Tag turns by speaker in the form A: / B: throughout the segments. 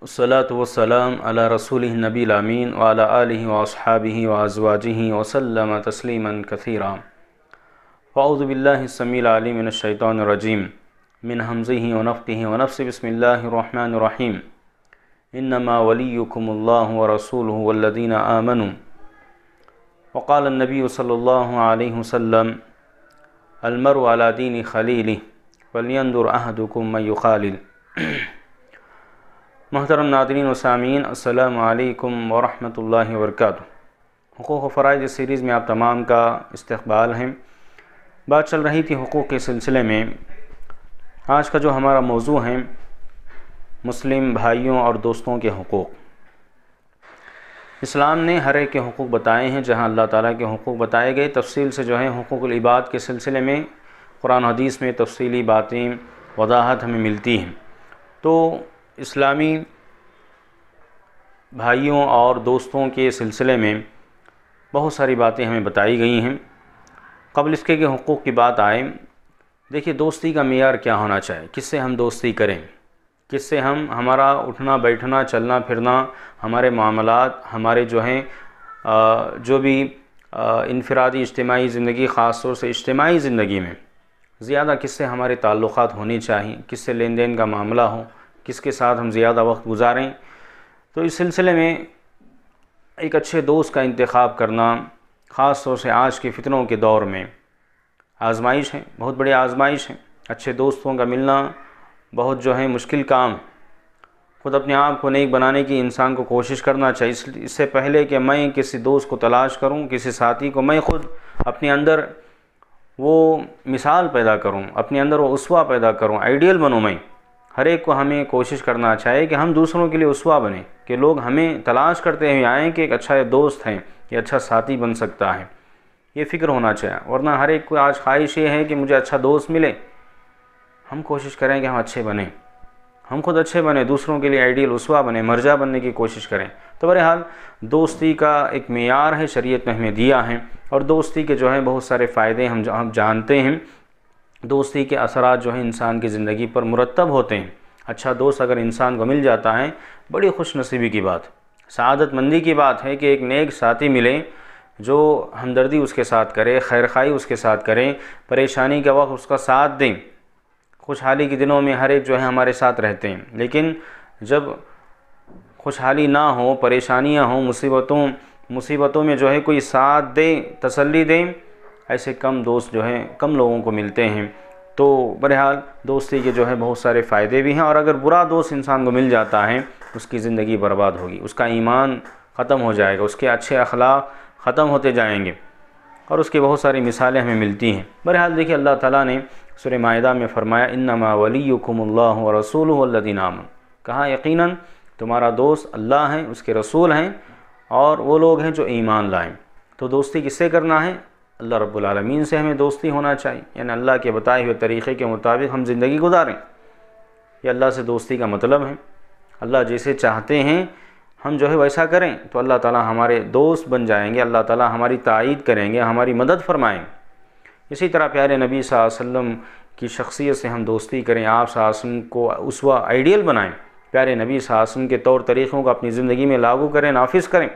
A: والصلاة والسلام على رسوله النبي الأمين وعلى آله وأصحابه وأزواجه وسلم تسليما كثيرا فأعوذ بالله السميع العليم من الشيطان الرجيم من همزه ونفقه ونفسه بسم الله الرحمن الرحيم إنما وليكم الله ورسوله والذين آمنوا وقال النبي صلى الله عليه وسلم المرء على دين خليله فلينظر أحدكم من يخالل महतरम Nadreen वसामीन अल्लाम वरम् work हकूक़ फ़राइज series में आप तमाम का इस्तबाल हैं बात चल रही थी हकूक़ के सिलसिले में आज का जो हमारा मौजू है मुस्लिम भाइयों और दोस्तों के हकूक़ इस्लाम ने हर एक के हकूक़ बताए हैं जहाँ अल्लाह ताली के हकूक़ बताए गए तफसील से जो है हकूक़ इबाद के सिलसिले में कुरान हदीस में तफसली बातें वजाहत हमें मिलती हैं तो इस्लामी भाइयों और दोस्तों के सिलसिले में बहुत सारी बातें हमें बताई गई हैं कबल इसके के हकूक़ की बात आए देखिए दोस्ती का मैार क्या होना चाहिए किससे हम दोस्ती करें किससे हम हमारा उठना बैठना चलना फिरना हमारे मामला हमारे जो हैं जो भी इनफरादी इज्तमाही ज़िंदगी ख़ास तौर से इज्तमाही ज़िंदगी में ज़्यादा किससे हमारे ताल्लुक होने चाहिए किससे लेन देन का मामला हो किसके साथ हम ज़्यादा वक्त गुजारें तो इस सिलसिले में एक अच्छे दोस्त का इंतखब करना ख़ास तौर से आज के फितरों के दौर में आजमाइश है बहुत बड़ी आजमाइश है अच्छे दोस्तों का मिलना बहुत जो है मुश्किल काम खुद अपने आप को नेक बनाने की इंसान को कोशिश करना चाहिए इससे पहले कि मैं किसी दोस्त को तलाश करूं किसी साथी को मैं खुद अपने अंदर वो मिसाल पैदा करूं अपने अंदर वो उसवा पैदा करूं आइडियल बनूं मैं हर एक को हमें कोशिश करना चाहिए कि हम दूसरों के लिए उसवा बने कि लोग हमें तलाश करते हुए आएँ कि एक अच्छा दोस्त हैं कि अच्छा साथी बन सकता है ये फ़िक्र होना चाहिए वरना हर एक को आज ख्वाहिश ये है कि मुझे अच्छा दोस्त मिले हम कोशिश करें कि हम अच्छे बने हम खुद अच्छे बने दूसरों के लिए आइडियल उसवा बने मर्जा बनने की कोशिश करें तो बहरहाल दोस्ती का एक मैार है शरीयत ने हमें दिया है और दोस्ती के जो है बहुत सारे फ़ायदे हम हम जानते हैं दोस्ती के असरा जो है इंसान की ज़िंदगी पर मुरतब होते हैं अच्छा दोस्त अगर इंसान को मिल जाता है बड़ी खुश नसीबी की बात शादतमंदी की बात है कि एक नेक साथी मिले जो हमदर्दी उसके साथ करे खैर खाई उसके साथ करें परेशानी के वक्त उसका साथ दें खुशहाली के दिनों में हर एक जो है हमारे साथ रहते हैं लेकिन जब खुशहाली ना हो परेशानियां हों मुसीबतों मुसीबतों में जो है कोई साथ दें तसल्ली दें ऐसे कम दोस्त जो हैं कम लोगों को मिलते हैं तो बहरहाल दोस्ती के जो है बहुत सारे फ़ायदे भी हैं और अगर बुरा दोस्त इंसान को मिल जाता है उसकी ज़िंदगी बर्बाद होगी उसका ईमान ख़त्म हो जाएगा उसके अच्छे अखलाक ख़त्म होते जाएंगे और उसकी बहुत सारी मिसालें हमें मिलती हैं बहरहाल देखिए अल्लाह ताला ने सुर माहा में फ़रमाया इन्नमा वलीकुमल्ला रसूल नाम कहा यकीन तुम्हारा दोस्त अल्लाह हैं उसके रसूल हैं और वो लोग हैं जो ईमान लाएँ तो दोस्ती किससे करना है अल्लाह रब्बुलमीन से हमें दोस्ती होना चाहिए यानी अल्लाह के बताए हुए तरीक़े के मुताबिक हम ज़िंदगी गुजारें ये अल्लाह से दोस्ती का मतलब है अल्लाह जैसे चाहते हैं हम जो है वैसा करें तो अल्लाह ताला हमारे दोस्त बन जाएंगे अल्लाह ताला हमारी तायद करेंगे हमारी मदद फरमाएंगे इसी तरह प्यारे नबी वसल्लम की शख्सियत से हम दोस्ती करें आप सासम को उसवा आइडियल बनाएं प्यारे नबी सासम के तौर तरीक़ों को अपनी ज़िंदगी में लागू करें नाफिज करें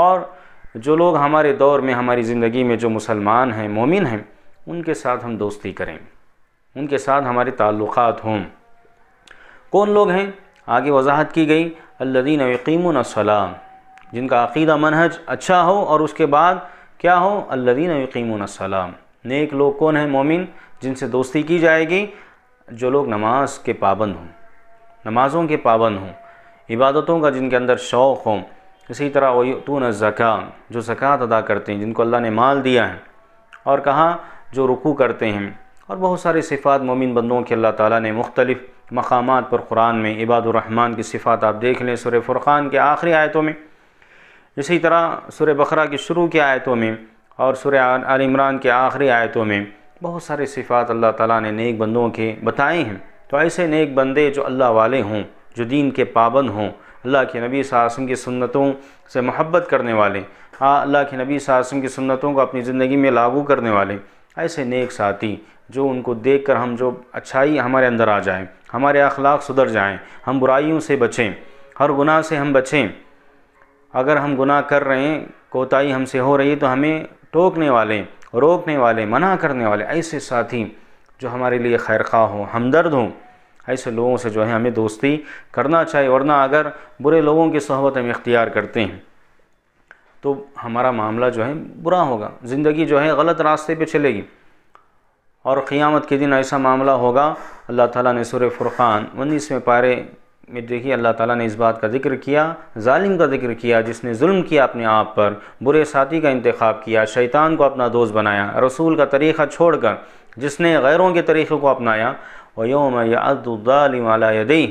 A: और जो लोग हमारे दौर में हमारी ज़िंदगी में जो मुसलमान हैं मोमिन हैं उनके साथ हम दोस्ती करें उनके साथ हमारे ताल्लुक़ हों कौन लोग हैं आगे वजाहत की गई अल्लदीन यकीमन सलाम जिनका अकीदा मनहज अच्छा हो और उसके बाद क्या हो अल्लदीन यकीमन सलाम नेक लोग कौन हैं मोमिन जिनसे दोस्ती की जाएगी जो लोग नमाज के पाबंद हों नमाज़ों के पाबंद हों इबादतों का जिनके अंदर शौक़ हों इसी तरह वही तो न ज़क़ा जो ज़क़़त अदा करते हैं जिनको अल्लाह ने माल दिया है और कहाँ जो रुकू करते हैं और बहुत सारे सिफ़ात मोमिन बंदों के अल्लाह ताला ने मुख्तलिफ़ मकाम पर कुरान में इबादुररहमान की सिफ़ात आप देख लें सुर फ़ुरक़ान के आखिरी आयतों में इसी तरह सुर बकरा के शुरू की आयतों में और सुर आल इमरान के आखिरी आयतों में बहुत सारे सिफ़ात अल्लाह ताला ने नेक बंदों के बताए हैं तो ऐसे नेक बंदे जो अल्लाह वाले हों जो दीन के पाबंद हों अल्लाह के नबी सासम की सुन्नतों से मोहब्बत करने वाले हाँ अल्लाह के नबी सासम की सुन्नतों को अपनी ज़िंदगी में लागू करने वाले ऐसे नेक साथी जो उनको देख कर हम जो अच्छाई हमारे अंदर आ जाए हमारे अखलाक सुधर जाएँ हम बुराइयों से बचें हर गुनाह से हम बचें अगर हम गुनाह कर रहे हैं कोताही हमसे हो रही है तो हमें टोकने वाले रोकने वाले मना करने वाले ऐसे साथी जो हमारे लिए खैरखा हो हमदर्द हों ऐसे लोगों से जो है हमें दोस्ती करना चाहिए वरना अगर बुरे लोगों की सहबत हम इख्तियार करते हैं तो हमारा मामला जो है बुरा होगा ज़िंदगी जो है गलत रास्ते पे चलेगी और क़ियामत के दिन ऐसा मामला होगा अल्लाह ताला ने सुर फुरक़ान उन्नीसवें पारे में देखिए अल्लाह ताला ने इस बात का जिक्र किया जालिम का जिक्र किया जिसने जुल्म किया अपने आप पर बुरे साथी का इंतखब किया शैतान को अपना दोस्त बनाया रसूल का तरीक़ा छोड़कर जिसने गैरों के तरीक़े को अपनाया वयोम यादालमदी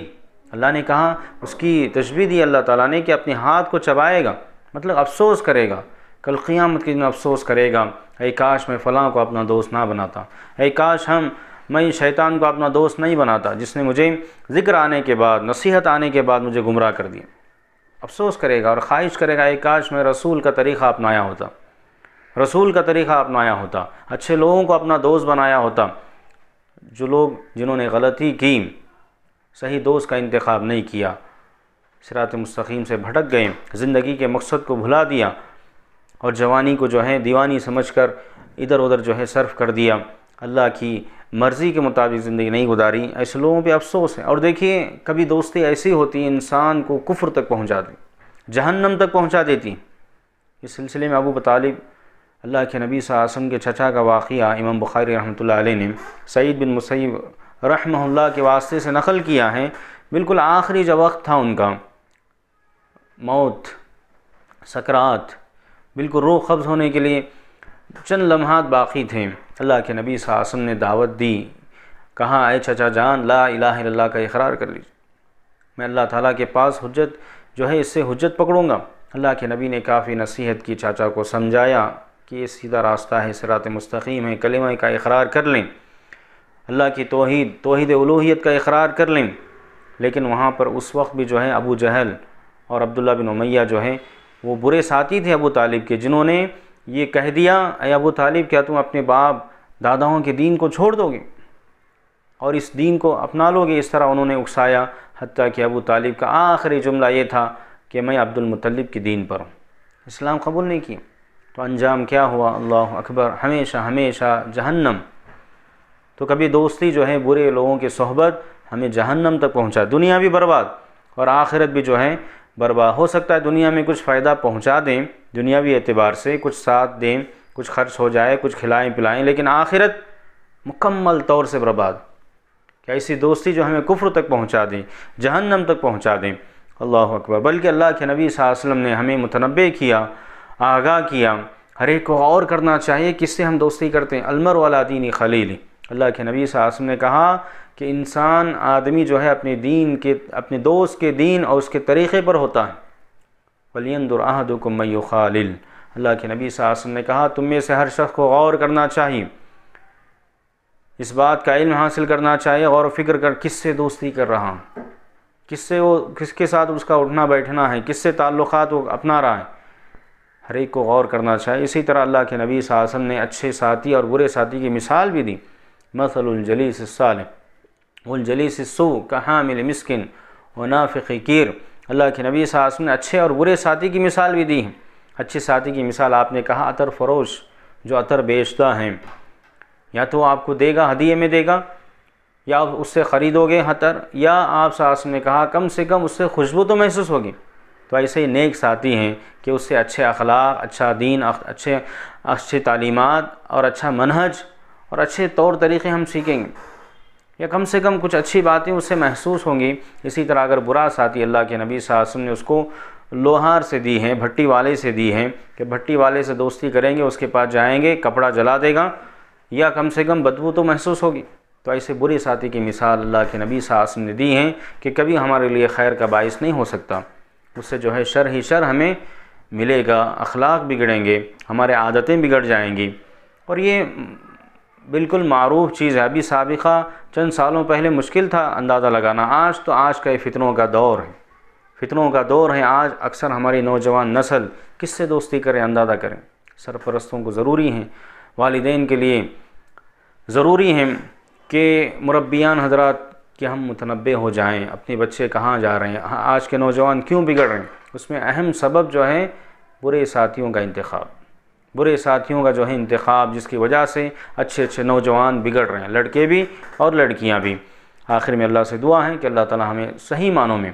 A: अल्लाह ने कहा उसकी तशबी दी अल्लाह ताला ने कि अपने हाथ को चबाएगा मतलब अफसोस करेगा कल क़ियामत के दिन अफसोस करेगा अरे काश मैं फ़लाँ को अपना दोस्त ना बनाता अरे काश हम मैं शैतान को अपना दोस्त नहीं बनाता जिसने मुझे ज़िक्र आने के बाद नसीहत आने के बाद मुझे गुमराह कर दिया अफसोस करेगा और ख्वाहिश करेगा अरे काश मैं रसूल का तरीक़ा अपनाया होता रसूल का तरीक़ा अपनाया होता अच्छे लोगों को अपना दोस्त बनाया होता जो लोग जिन्होंने गलती की सही दोस्त का इंतखब नहीं किया सरात मस्तकीम से भटक गए ज़िंदगी के मकसद को भुला दिया और जवानी को जो है दीवानी समझ कर इधर उधर जो है सर्फ कर दिया अल्लाह की मर्ज़ी के मुताबिक ज़िंदगी नहीं गुजारी ऐसे लोगों पे अफसोस है और देखिए कभी दोस्ती ऐसी होती है इंसान को कुफ्र तक पहुँचा दे जहन्नम तक पहुँचा देती इस सिलसिले में अबू बतालिब अल्लाह के नबी सासम के चचा का वाक़ इमाम बुखारी रहमत ने सईद बिन मुसैब रहा के वास्ते से नकल किया है बिल्कुल आखिरी जो वक्त था उनका मौत सकरात बिल्कुल रो कब्ज़ होने के लिए चंद लम्हात बाकी थे अल्लाह के नबी सासम ने दावत दी कहाँ आए चचा जान ला अला का इकरार कर लीजिए मैं अल्लाह ताला के पास हजत जो है इससे हजत पकड़ूँगा अल्लाह के नबी ने काफ़ी नसीहत की चाचा को समझाया कि ये सीधा रास्ता है सरात मस्तकीम है कलमा का इकरार कर लें अल्लाह की तोहद तोहद उलूहियत का इकरार कर लें लेकिन वहाँ पर उस वक्त भी जो है अबू जहल और अब्दुल्ला बिन उमैया जो है वो बुरे साथी थे अबू तालिब के जिन्होंने ये कह दिया अय अबू तालिब क्या तुम अपने बाप दादाओं के दीन को छोड़ दोगे और इस दीन को अपना लोगे इस तरह उन्होंने उकसाया हती कि अबू तालिब का आखिरी जुमला ये था कि मैं अब्दुलमतलब के दीन पर हूँ इस्लाम कबूल नहीं किया तो अंजाम क्या हुआ अल्लाह अकबर हमेशा हमेशा जहन्नम तो कभी दोस्ती जो है बुरे लोगों की सोहबत हमें जहन्नम तक पहुँचा दुनिया भी बर्बाद और आखिरत भी जो है बर्बाद हो सकता है दुनिया में कुछ फ़ायदा पहुँचा दें दुनियावी एतबार से कुछ साथ दें कुछ खर्च हो जाए कुछ खिलाएं पिलाएं लेकिन आखिरत मुकम्मल तौर से बर्बाद क्या ऐसी दोस्ती जो हमें कुफ्र तक पहुंचा दें जहन्नम तक पहुंचा दें अल्लाह अकबर बल्कि अल्लाह के नबी वसल्लम ने हमें मुतनबे किया आगाह किया हर एक को और करना चाहिए किससे हम दोस्ती करते हैं अलमर वाला दीन खलील अल्लाह के नबी सासम ने कहा कि इंसान आदमी जो है अपने दीन के अपने दोस्त के दीन और उसके तरीक़े पर होता है वलियंदुरहदमय खालिल अल्लाह के नबी सासम ने कहा तुम में से हर शख्स को गौर करना चाहिए इस बात का इल्म हासिल करना चाहिए गौर फिक्र कर किससे दोस्ती कर रहा किससे वो किसके साथ उसका उठना बैठना है किससे ताल्लुक़ात वो अपना रहा है हर एक को गौर करना चाहिए इसी तरह अल्लाह के नबी वसम ने अच्छे साथी और बुरे साथी की मिसाल भी दी मसलजलीस सालजलीसु कहाँ मिल मिसकिन वनाफ़िकीर अल्लाह के नबी सासम ने अच्छे और बुरे साथी की मिसाल भी दी है अच्छे साथी की मिसाल आपने कहा अतर फरोश जो अतर बेचता है या तो आपको देगा हदिये में देगा या उससे ख़रीदोगे हतर या आप सास ने कहा कम से कम उससे खुशबू तो महसूस होगी तो ऐसे ही नेक साथी हैं कि उससे अच्छे अखलाक अच्छा दीन अच्छे अच्छी तालीमत और अच्छा मनहज और अच्छे तौर तरीक़े हम सीखेंगे या कम से कम कुछ अच्छी बातें उससे महसूस होंगी इसी तरह अगर बुरा साथी अल्लाह के नबी सासम ने उसको लोहार से दी हैं भट्टी वाले से दी हैं कि भट्टी वाले से दोस्ती करेंगे उसके पास जाएंगे कपड़ा जला देगा या कम से कम बदबू तो महसूस होगी तो ऐसे बुरे साथी की मिसाल अल्लाह के नबी सासम ने दी हैं कि कभी हमारे लिए खैर का बायस नहीं हो सकता उससे जो है शर ही शर हमें मिलेगा अखलाक बिगड़ेंगे हमारे आदतें बिगड़ जाएंगी और ये बिल्कुल मरूफ चीज़ है अभी सबका चंद सालों पहले मुश्किल था अंदाज़ा लगाना आज तो आज का फितरों का दौर है फितरों का दौर है आज अक्सर हमारी नौजवान नस्ल किससे दोस्ती करें अंदाज़ा करें सरपरस्तों को ज़रूरी हैं वालदेन के लिए ज़रूरी हैं कि मुरबियान हजरात कि हम मुतनबे हो जाएं अपने बच्चे कहाँ जा रहे हैं हाँ, आज के नौजवान क्यों बिगड़ रहे हैं उसमें अहम सबब जो है बुरे साथियों का इंतखब बुरे साथियों का जो है इंतखब जिसकी वजह से अच्छे अच्छे नौजवान बिगड़ रहे हैं लड़के भी और लड़कियाँ भी आखिर में अल्लाह से दुआ है कि अल्लाह ताला हमें सही मानों में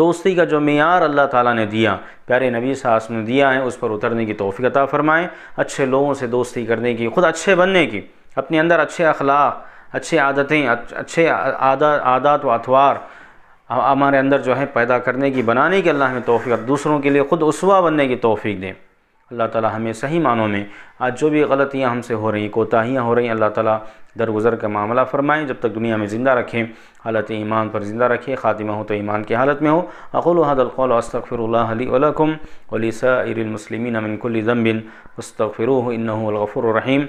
A: दोस्ती का जो मैार अल्लाह ताला ने दिया प्यारे नबी साहब ने दिया है उस पर उतरने की तोफ़ी अता फ़रमाएँ अच्छे लोगों से दोस्ती करने की ख़ुद अच्छे बनने की अपने अंदर अच्छे अखलाक अच्छी आदतें अच्छे आदा आदात व अतवार हमारे अंदर जो है पैदा करने की बनाने की अल्लाह हमें तोफ़ी और दूसरों के लिए ख़ुद उसवा बनने की तोफ़ी दें अल्लाह ताला हमें सही मानों में आज जो भी गलतियां हमसे हो रही कोताहियां हो रही अल्लाह ताला दरगुजर का मामला फरमाएं जब तक दुनिया में ज़िंदा रखें हालत ईमान पर ज़िंदा रखें खातिमा हो तो ईमान की हालत में हो अकुल हदलकौल वस्तफ़िरकम वली सरमसलिमिन अमिनकुल्ज़म्बिन वस्तफ़िर इन्नफ़ुररहीम